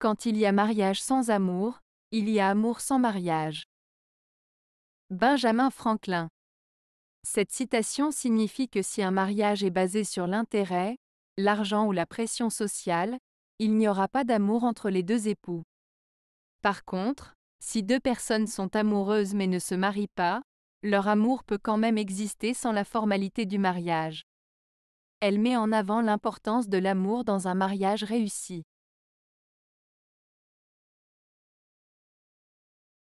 Quand il y a mariage sans amour, il y a amour sans mariage. Benjamin Franklin. Cette citation signifie que si un mariage est basé sur l'intérêt, l'argent ou la pression sociale, il n'y aura pas d'amour entre les deux époux. Par contre, si deux personnes sont amoureuses mais ne se marient pas, leur amour peut quand même exister sans la formalité du mariage. Elle met en avant l'importance de l'amour dans un mariage réussi.